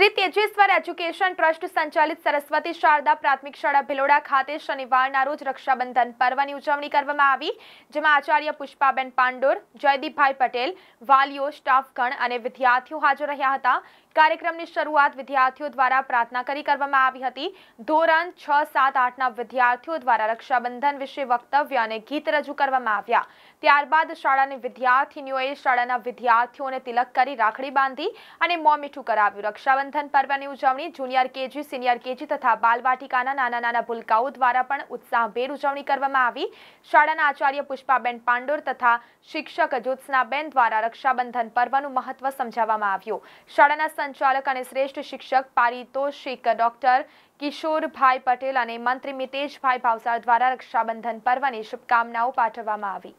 Shri તેજેશ્વર education trust સંચાલિત સરસ્વતી શારદા પ્રાથમિક શાળા ભિલોડા ખાતે શનિવારના રોજ રક્ષાબંધન પર્વની ઉજવણી કરવામાં આવી જેમાં આચાર્ય પુષ્પાબેન પાંડોર જયદીપભાઈ પટેલ વાલીઓ સ્ટાફગણ અને વિદ્યાર્થીઓ હાજર રહ્યા હતા કાર્યક્રમની શરૂઆત વિદ્યાર્થીઓ દ્વારા પ્રાર્થના કરી કરવામાં આવી હતી ધોરણ છ સાત આઠના વિદ્યાર્થીઓ દ્વારા રક્ષાબંધન વિશે વક્તવ્ય અને ગીત રજૂ કરવામાં આવ્યા ત્યારબાદ શાળાની વિદ્યાર્થીનીઓએ શાળાના વિદ્યાર્થીઓને તિલક કરી રાખડી બાંધી અને મોં મીઠું કરાવ્યું રક્ષાબંધન રક્ષાબંધન પર્વની ઉજવણી જુનિયર કેજી સિનિયર કેજી તથા બાલવાટિકાના નાના નાના ભૂલકાઓ દ્વારા પણ ઉત્સાહભેર ઉજવણી કરવામાં આવી શાળાના આચાર્ય પુષ્પાબેન પાંડોર તથા શિક્ષક જ્યોત્સનાબેન દ્વારા રક્ષાબંધન પર્વનું મહત્વ સમજાવવામાં આવ્યું શાળાના સંચાલક અને શ્રેષ્ઠ શિક્ષક પારિતોષિક ડોક્ટર કિશોરભાઈ પટેલ અને મંત્રી મિતેશભાઈ ભાવસાર દ્વારા રક્ષાબંધન પર્વની શુભકામનાઓ પાઠવવામાં આવી